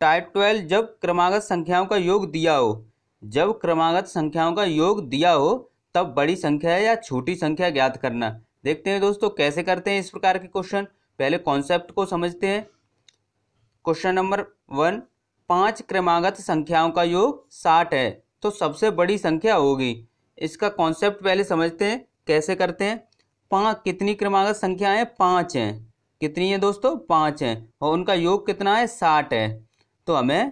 Type twelve जब क्रमागत संख्याओं का योग दिया हो जब क्रमागत संख्याओं का योग दिया हो तब बड़ी संख्या या छोटी संख्या ज्ञात करना देखते हैं दोस्तों कैसे करते हैं इस प्रकार के क्वेश्चन पहले कॉन्सेप्ट को समझते हैं क्वेश्चन नंबर वन पांच क्रमागत संख्याओं का योग साठ है तो सबसे बड़ी संख्या होगी इसका कॉन्सेप्ट पहले समझते हैं कैसे करते हैं पाँच कितनी क्रमागत संख्याएं है? पाँच हैं कितनी है दोस्तों पाँच हैं और उनका योग कितना है साठ है तो हमें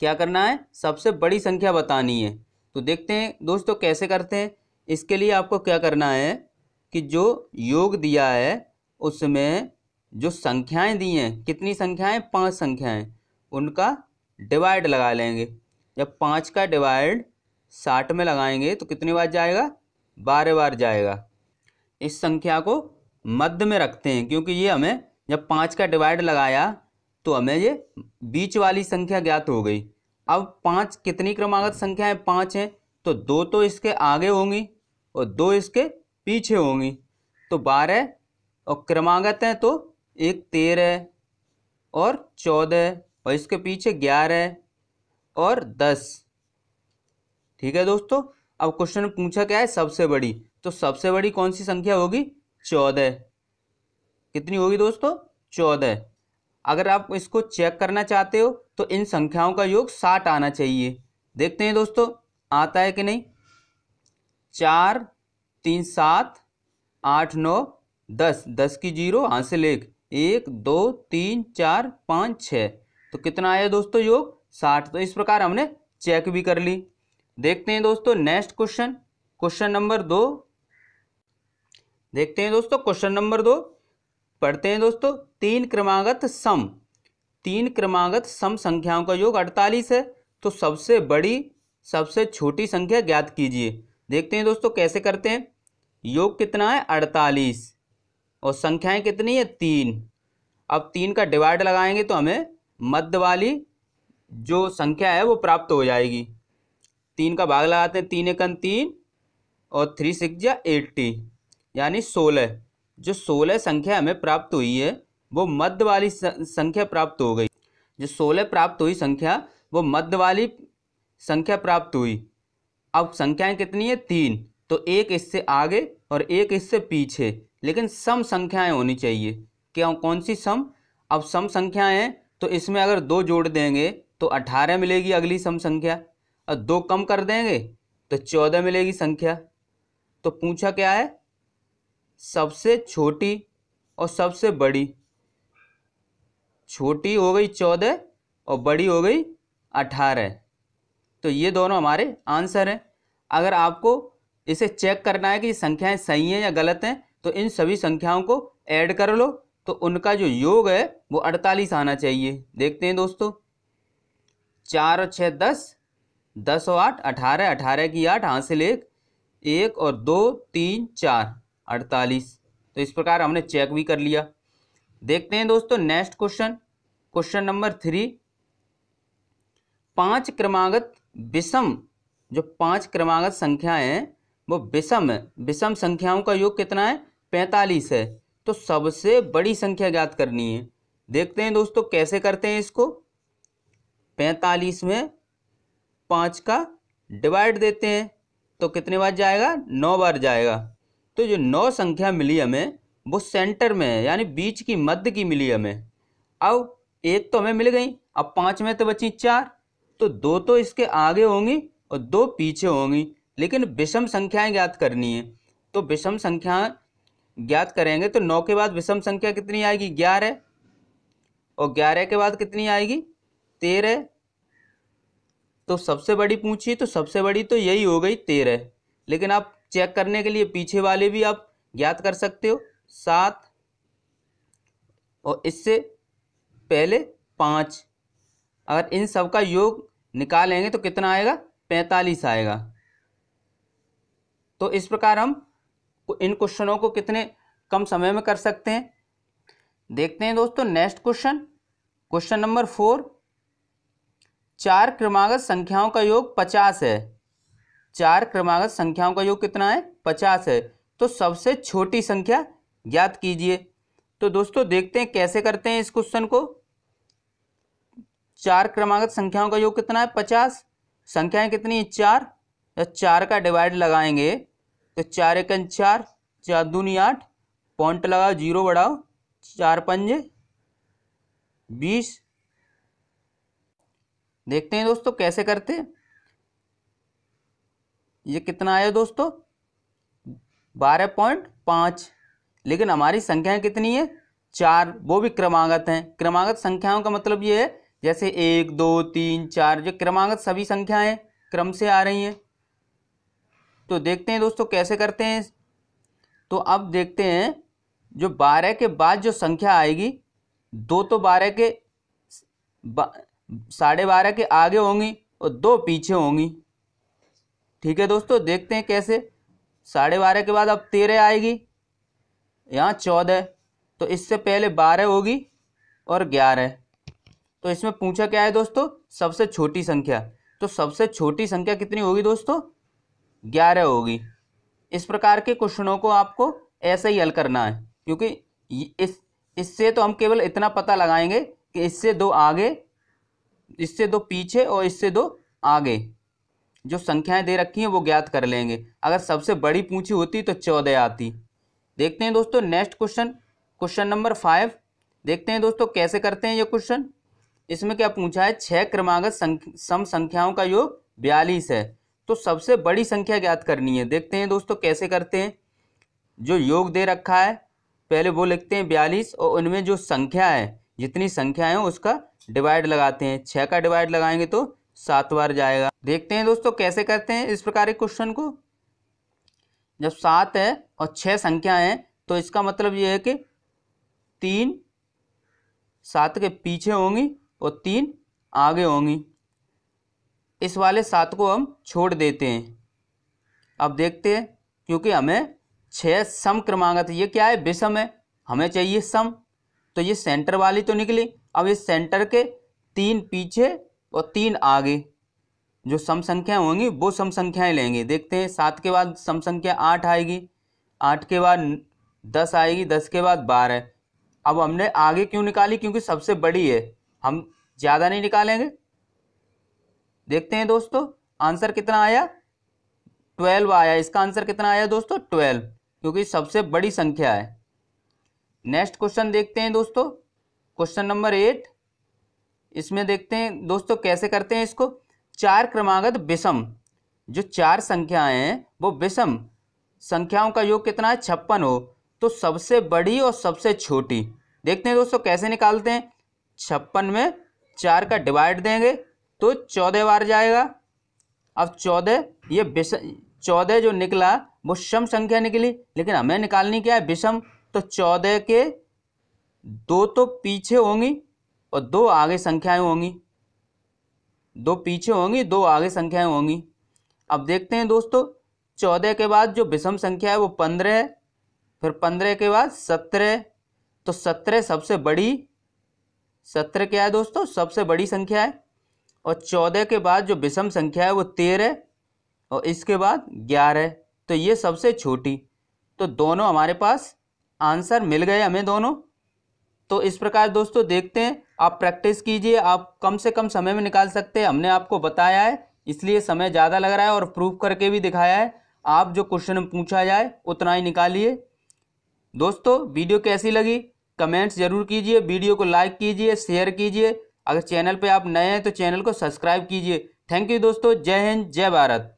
क्या करना है सबसे बड़ी संख्या बतानी है तो देखते हैं दोस्तों कैसे करते हैं इसके लिए आपको क्या करना है कि जो योग दिया है उसमें जो संख्याएं दी हैं कितनी संख्याएं पांच संख्याएं उनका डिवाइड लगा लेंगे जब पाँच का डिवाइड साठ में लगाएंगे तो कितनी बार जाएगा बारह बार जाएगा इस संख्या को मध्य में रखते हैं क्योंकि ये हमें जब पाँच का डिवाइड लगाया तो हमें ये बीच वाली संख्या ज्ञात हो गई अब पाँच कितनी क्रमागत संख्याएं है? पाँच हैं तो दो तो इसके आगे होंगी और दो इसके पीछे होंगी तो बारह और क्रमागत हैं तो एक तेरह और चौदह और इसके पीछे ग्यारह और दस ठीक है दोस्तों अब क्वेश्चन पूछा क्या है सबसे बड़ी तो सबसे बड़ी कौन सी संख्या होगी चौदह कितनी होगी दोस्तों चौदह अगर आप इसको चेक करना चाहते हो तो इन संख्याओं का योग साठ आना चाहिए देखते हैं दोस्तों आता है कि नहीं चार तीन सात आठ नौ दस दस की जीरो हाँ से लेख एक दो तीन चार पाँच छ तो कितना आया दोस्तों योग साठ तो इस प्रकार हमने चेक भी कर ली देखते हैं दोस्तों नेक्स्ट क्वेश्चन क्वेश्चन नंबर दो देखते हैं दोस्तों क्वेश्चन नंबर दो पढ़ते हैं दोस्तों तीन क्रमागत सम तीन क्रमागत सम संख्याओं का योग अड़तालीस है तो सबसे बड़ी सबसे छोटी संख्या ज्ञात कीजिए देखते हैं दोस्तों कैसे करते हैं योग कितना है अड़तालीस और संख्याएं कितनी है तीन अब तीन का डिवाइड लगाएंगे तो हमें मध्य वाली जो संख्या है वो प्राप्त हो जाएगी तीन का भाग लगाते हैं तीन एकन तीन और थ्री सिक्स या एट्टी यानी सोलह जो सोलह संख्या हमें प्राप्त हुई है वो मध्य वाली संख्या प्राप्त हो गई जो सोलह प्राप्त हुई संख्या वो मध्य वाली संख्या प्राप्त हुई अब संख्याएं कितनी है तीन तो एक इससे आगे और एक इससे पीछे लेकिन सम संख्याएं होनी चाहिए क्या कौन सी सम अब सम संख्याएं हैं तो इसमें अगर दो जोड़ देंगे तो अठारह मिलेगी अगली सम संख्या और दो कम कर देंगे तो चौदह मिलेगी संख्या तो पूछा क्या है सबसे छोटी और सबसे बड़ी छोटी हो गई चौदह और बड़ी हो गई अठारह तो ये दोनों हमारे आंसर हैं अगर आपको इसे चेक करना है कि संख्याएं सही हैं या गलत हैं तो इन सभी संख्याओं को ऐड कर लो तो उनका जो योग है वो अड़तालीस आना चाहिए देखते हैं दोस्तों चार और छः दस दस और आठ अठारह अठारह की आठ से एक एक और दो तीन चार अड़तालीस तो इस प्रकार हमने चेक भी कर लिया देखते हैं दोस्तों next question question number three पांच क्रमागत विषम जो पांच क्रमागत संख्याएं हैं वो विषम है विषम संख्याओं का योग कितना है पैंतालीस है तो सबसे बड़ी संख्या ज्ञात करनी है देखते हैं दोस्तों कैसे करते हैं इसको पैंतालीस में पाँच का डिवाइड देते हैं तो कितने बार जाएगा नौ बार जाएगा तो जो नौ संख्या मिली हमें वो सेंटर में है यानी बीच की मध्य की मिली हमें अब एक तो हमें मिल गई अब पाँच में तो बची चार तो दो तो इसके आगे होंगी और दो पीछे होंगी लेकिन विषम संख्याएं ज्ञात करनी है तो विषम संख्या ज्ञात करेंगे तो नौ के बाद विषम संख्या कितनी आएगी ग्यारह और ग्यारह के बाद कितनी आएगी तेरह तो सबसे बड़ी पूछिए तो सबसे बड़ी तो यही हो गई तेरह लेकिन आप चेक करने के लिए पीछे वाले भी आप ज्ञात कर सकते हो सात और इससे पहले पाँच अगर इन सब का योग निकालेंगे तो कितना आएगा पैंतालीस आएगा तो इस प्रकार हम इन क्वेश्चनों को कितने कम समय में कर सकते हैं देखते हैं दोस्तों next question question number four चार क्रमागत संख्याओं का योग पचास है चार क्रमागत संख्याओं का योग कितना है पचास है तो सबसे छोटी संख्या ज्ञात कीजिए तो दोस्तों देखते हैं कैसे करते हैं इस क्वेश्चन को चार क्रमागत संख्याओं का योग कितना है पचास संख्याएं कितनी है चार या चार का डिवाइड लगाएंगे तो चार एक चार चार दूनी आठ पॉइंट लगाओ जीरो बढ़ाओ चार पंजे बीस देखते हैं दोस्तों कैसे करते हैं ये कितना आया दोस्तों बारह पॉइंट पाँच लेकिन हमारी संख्याएं कितनी है चार वो भी क्रमागत हैं क्रमागत संख्याओं का मतलब ये है जैसे एक दो तीन चार जो क्रमागत सभी संख्याएं क्रम से आ रही हैं तो देखते हैं दोस्तों कैसे करते हैं तो अब देखते हैं जो बारह के बाद जो संख्या आएगी दो तो बारह के बा, साढ़े बारह के आगे होंगी और दो पीछे होंगी ठीक है दोस्तों देखते हैं कैसे साढ़े बारह के बाद अब तेरह आएगी यहाँ चौदह तो इससे पहले बारह होगी और ग्यारह तो इसमें पूछा क्या है दोस्तों सबसे छोटी संख्या तो सबसे छोटी संख्या कितनी होगी दोस्तों ग्यारह होगी इस प्रकार के क्वेश्चनों को आपको ऐसे ही हल करना है क्योंकि इस इससे तो हम केवल इतना पता लगाएंगे कि इससे दो आगे इससे दो पीछे और इससे दो आगे जो संख्याएं दे रखी हैं वो ज्ञात कर लेंगे अगर सबसे बड़ी पूछी होती तो चौदह आती देखते हैं दोस्तों next question question number five देखते हैं दोस्तों कैसे करते हैं ये क्वेश्चन इसमें क्या पूछा है छः क्रमागत सम संख्याओं का योग बयालीस है तो सबसे बड़ी संख्या ज्ञात करनी है देखते हैं दोस्तों कैसे करते हैं जो योग दे रखा है पहले वो लिखते हैं बयालीस और उनमें जो संख्या है जितनी संख्या है उसका डिवाइड लगाते हैं छः का डिवाइड लगाएंगे तो सात बार जाएगा देखते हैं दोस्तों कैसे करते हैं इस प्रकार के क्वेश्चन को जब सात है और छह संख्या है तो इसका मतलब यह है कि तीन सात के पीछे होंगी और तीन आगे होंगी इस वाले सात को हम छोड़ देते हैं अब देखते हैं क्योंकि हमें छह सम क्रमांक ये क्या है विषम है हमें चाहिए सम तो ये सेंटर वाली तो निकली अब इस सेंटर के तीन पीछे और तीन आगे जो सम संख्याएं होंगी वो सम संख्याएं लेंगे देखते हैं सात के बाद सम संख्या आठ आएगी आठ के बाद दस आएगी दस के बाद बारह अब हमने आगे क्यों निकाली क्योंकि सबसे बड़ी है हम ज़्यादा नहीं निकालेंगे देखते हैं दोस्तों आंसर कितना आया ट्वेल्व आया इसका आंसर कितना आया दोस्तों ट्वेल्व क्योंकि सबसे बड़ी संख्या है नेक्स्ट क्वेश्चन देखते हैं दोस्तों क्वेश्चन नंबर एट इसमें देखते हैं दोस्तों कैसे करते हैं इसको चार क्रमागत विषम जो चार संख्याएं हैं वो विषम संख्याओं का योग कितना है छप्पन हो तो सबसे बड़ी और सबसे छोटी देखते हैं दोस्तों कैसे निकालते हैं छप्पन में चार का डिवाइड देंगे तो चौदह बार जाएगा अब चौदह ये विषम चौदह जो निकला वो सम संख्या निकली लेकिन हमें निकालनी क्या है विषम तो चौदह के दो तो पीछे होंगी और दो आगे संख्याएं होंगी दो पीछे होंगी दो आगे संख्याएं होंगी अब देखते हैं दोस्तों चौदह के बाद जो विषम संख्या है वो पंद्रह है फिर पंद्रह के बाद सत्रह तो सत्रह सबसे बड़ी सत्रह क्या है दोस्तों सबसे बड़ी संख्या है और चौदह के बाद जो विषम संख्या है वो तेरह और इसके बाद ग्यारह तो ये सबसे छोटी तो दोनों हमारे पास आंसर मिल गए हमें दोनों तो इस प्रकार दोस्तों देखते हैं आप प्रैक्टिस कीजिए आप कम से कम समय में निकाल सकते हैं हमने आपको बताया है इसलिए समय ज़्यादा लग रहा है और प्रूफ करके भी दिखाया है आप जो क्वेश्चन पूछा जाए उतना ही निकालिए दोस्तों वीडियो कैसी लगी कमेंट्स ज़रूर कीजिए वीडियो को लाइक कीजिए शेयर कीजिए अगर चैनल पे आप नए हैं तो चैनल को सब्सक्राइब कीजिए थैंक यू दोस्तों जय हिंद जय भारत